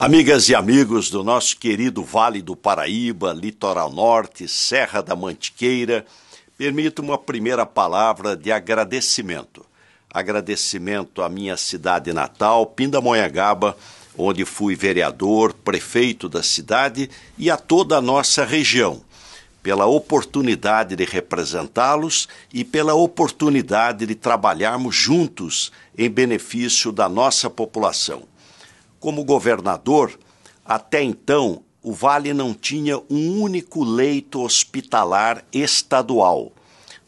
Amigas e amigos do nosso querido Vale do Paraíba, Litoral Norte, Serra da Mantiqueira, permito uma primeira palavra de agradecimento. Agradecimento à minha cidade natal, Pindamonhangaba, onde fui vereador, prefeito da cidade e a toda a nossa região, pela oportunidade de representá-los e pela oportunidade de trabalharmos juntos em benefício da nossa população. Como governador, até então, o Vale não tinha um único leito hospitalar estadual.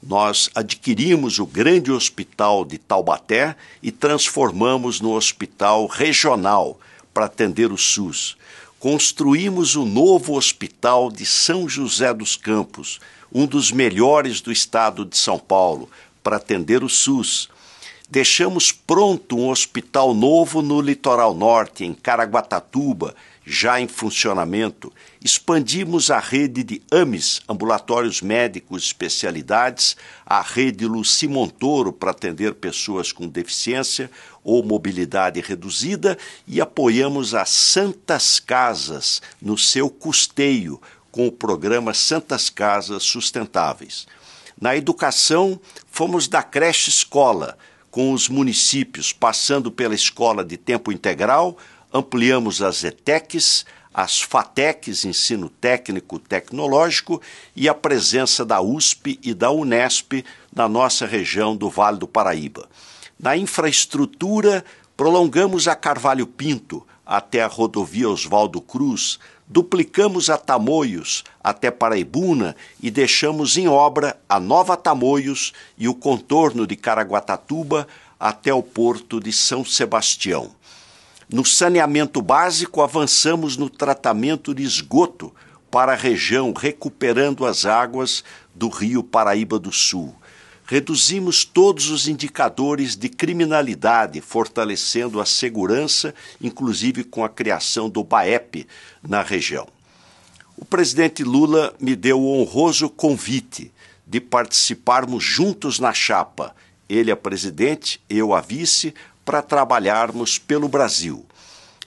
Nós adquirimos o grande hospital de Taubaté e transformamos no hospital regional para atender o SUS. Construímos o novo hospital de São José dos Campos, um dos melhores do estado de São Paulo, para atender o SUS. Deixamos pronto um hospital novo no litoral norte, em Caraguatatuba, já em funcionamento. Expandimos a rede de AMES, ambulatórios médicos especialidades, a rede Luci Montoro para atender pessoas com deficiência ou mobilidade reduzida e apoiamos as Santas Casas no seu custeio com o programa Santas Casas Sustentáveis. Na educação, fomos da creche escola com os municípios, passando pela escola de tempo integral, ampliamos as ETECs, as FATECs, ensino técnico tecnológico, e a presença da USP e da UNESP na nossa região do Vale do Paraíba. Na infraestrutura, prolongamos a Carvalho Pinto até a rodovia Oswaldo Cruz, duplicamos a Tamoios até Paraibuna e deixamos em obra a Nova Tamoios e o contorno de Caraguatatuba até o porto de São Sebastião. No saneamento básico, avançamos no tratamento de esgoto para a região, recuperando as águas do Rio Paraíba do Sul reduzimos todos os indicadores de criminalidade, fortalecendo a segurança, inclusive com a criação do BAEP na região. O presidente Lula me deu o honroso convite de participarmos juntos na chapa, ele a é presidente, eu a vice, para trabalharmos pelo Brasil.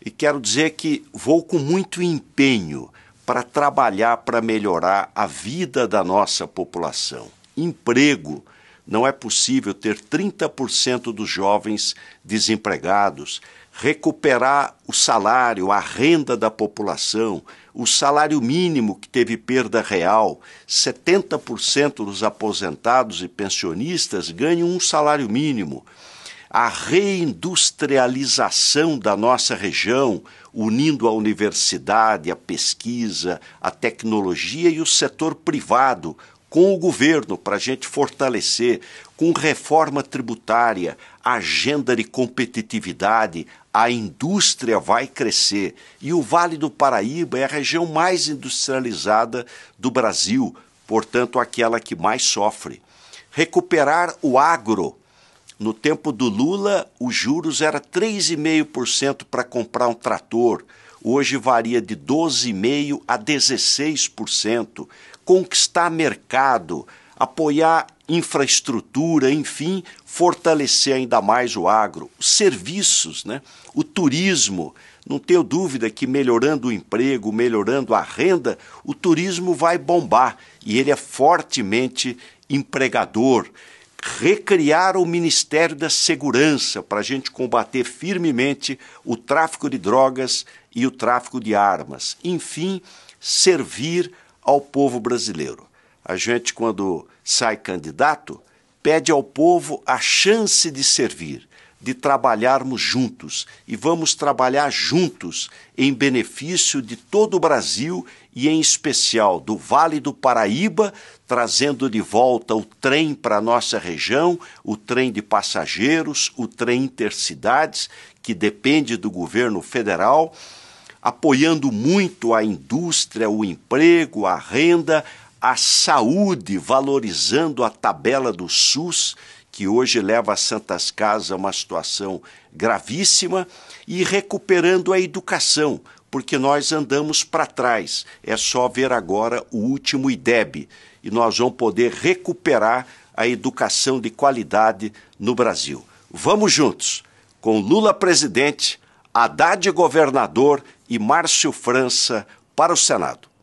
E quero dizer que vou com muito empenho para trabalhar para melhorar a vida da nossa população, emprego, não é possível ter 30% dos jovens desempregados, recuperar o salário, a renda da população, o salário mínimo que teve perda real. 70% dos aposentados e pensionistas ganham um salário mínimo. A reindustrialização da nossa região, unindo a universidade, a pesquisa, a tecnologia e o setor privado, com o governo para a gente fortalecer, com reforma tributária, agenda de competitividade, a indústria vai crescer. E o Vale do Paraíba é a região mais industrializada do Brasil, portanto, aquela que mais sofre. Recuperar o agro. No tempo do Lula, os juros era 3,5% para comprar um trator. Hoje varia de 12,5% a 16% conquistar mercado, apoiar infraestrutura, enfim, fortalecer ainda mais o agro, os serviços, né? o turismo. Não tenho dúvida que melhorando o emprego, melhorando a renda, o turismo vai bombar e ele é fortemente empregador. Recriar o Ministério da Segurança para a gente combater firmemente o tráfico de drogas e o tráfico de armas. Enfim, servir ao povo brasileiro. A gente, quando sai candidato, pede ao povo a chance de servir, de trabalharmos juntos e vamos trabalhar juntos em benefício de todo o Brasil e, em especial, do Vale do Paraíba, trazendo de volta o trem para a nossa região, o trem de passageiros, o trem intercidades, que depende do governo federal apoiando muito a indústria, o emprego, a renda, a saúde, valorizando a tabela do SUS, que hoje leva a Santas Casas a uma situação gravíssima, e recuperando a educação, porque nós andamos para trás. É só ver agora o último IDEB, e nós vamos poder recuperar a educação de qualidade no Brasil. Vamos juntos, com Lula presidente, Haddad governador e Márcio França para o Senado.